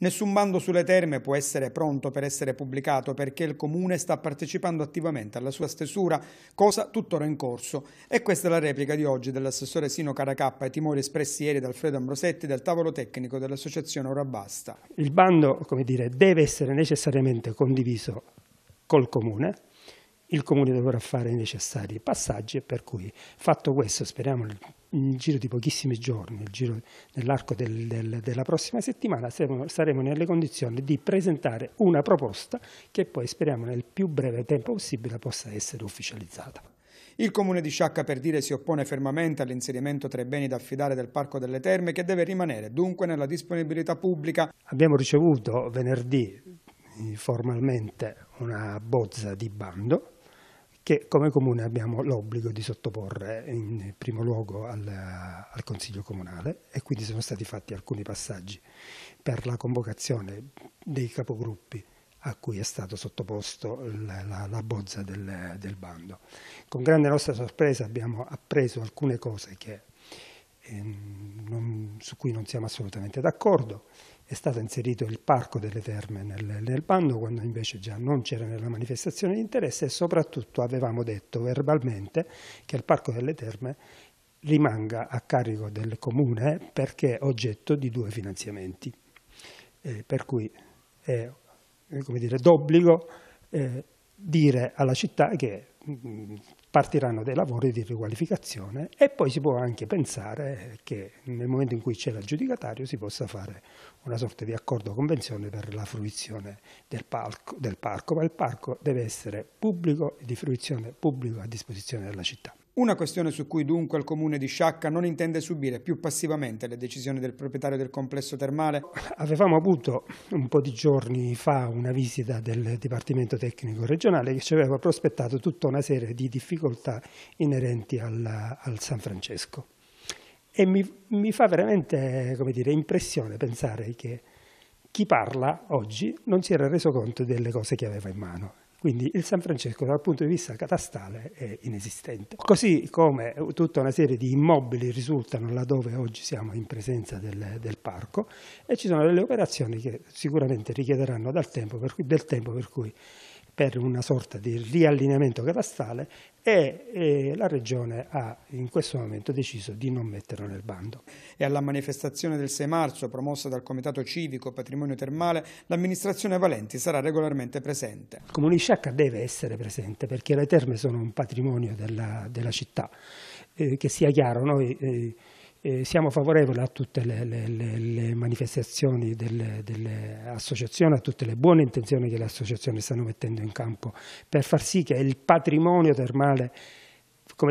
Nessun bando sulle terme può essere pronto per essere pubblicato perché il Comune sta partecipando attivamente alla sua stesura, cosa tuttora in corso. E questa è la replica di oggi dell'assessore Sino Caracappa ai timori espressi ieri da Alfredo Ambrosetti del tavolo tecnico dell'associazione Ora Basta. Il bando, come dire, deve essere necessariamente condiviso col Comune, il Comune dovrà fare i necessari passaggi e per cui fatto questo speriamo nel giro di pochissimi giorni, nell'arco del, del, della prossima settimana saremo, saremo nelle condizioni di presentare una proposta che poi speriamo nel più breve tempo possibile possa essere ufficializzata. Il comune di Sciacca per dire si oppone fermamente all'inserimento tra i beni da affidare del Parco delle Terme che deve rimanere dunque nella disponibilità pubblica. Abbiamo ricevuto venerdì eh, formalmente una bozza di bando che come comune abbiamo l'obbligo di sottoporre in primo luogo al, al, Consiglio Comunale e quindi sono stati fatti alcuni passaggi per la convocazione dei capogruppi a cui è stato sottoposto la, la, la bozza del, del, bando. Con grande nostra sorpresa abbiamo appreso alcune cose che, eh, non, su cui non siamo assolutamente d'accordo è stato inserito il parco delle terme nel, nel bando quando invece già non c'era nella manifestazione di interesse e soprattutto avevamo detto verbalmente che il parco delle terme rimanga a carico del comune perché è oggetto di due finanziamenti, eh, per cui è eh, d'obbligo eh, dire alla città che mm, partiranno dei lavori di riqualificazione e poi si può anche pensare che nel momento in cui c'è l'aggiudicatario si possa fare una sorta di accordo o convenzione per la fruizione del, palco, del parco, ma il parco deve essere pubblico e di fruizione pubblica a disposizione della città. Una questione su cui dunque il comune di Sciacca non intende subire più passivamente le decisioni del proprietario del complesso termale. Avevamo avuto un po' di giorni fa una visita del Dipartimento Tecnico Regionale che ci aveva prospettato tutta una serie di difficoltà inerenti alla, al San Francesco. E mi, mi fa veramente dire, impressione pensare che chi parla oggi non si era reso conto delle cose che aveva in mano. Quindi il San Francesco dal punto di vista catastale è inesistente. Così come tutta una serie di immobili risultano laddove oggi siamo in presenza del, del parco e ci sono delle operazioni che sicuramente richiederanno del tempo per cui, del tempo per cui per una sorta di riallineamento catastale e, e, la Regione ha in questo momento deciso di non metterlo nel bando. E alla manifestazione del 6 marzo, promossa dal Comitato Civico Patrimonio Termale, l'amministrazione Valenti sarà regolarmente presente. Il Comune di Sciacca deve essere presente perché le terme sono un patrimonio della, della città. Eh, che sia chiaro, noi... Eh, eh, siamo favorevoli a tutte le, le, le manifestazioni delle, delle, associazioni, a tutte le buone intenzioni che le associazioni stanno mettendo in campo per far sì che il patrimonio termale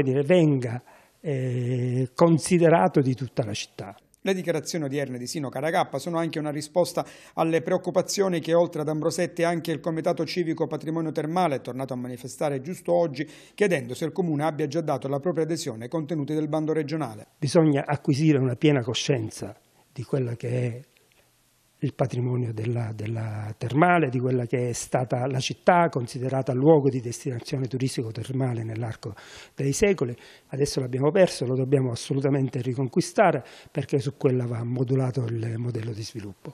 dire, venga eh, considerato di tutta la città. Le dichiarazioni odierne di Sino Caracappa sono anche una risposta alle preoccupazioni che oltre ad Ambrosetti anche il Comitato Civico Patrimonio Termale è tornato a manifestare giusto oggi chiedendo se il Comune abbia già dato la propria adesione ai contenuti del bando regionale. Bisogna acquisire una piena coscienza di quella che è il patrimonio della, della, termale, di quella che è stata la città considerata luogo di destinazione turistico-termale nell'arco dei secoli. Adesso l'abbiamo perso, lo dobbiamo assolutamente riconquistare perché su quella va modulato il modello di sviluppo.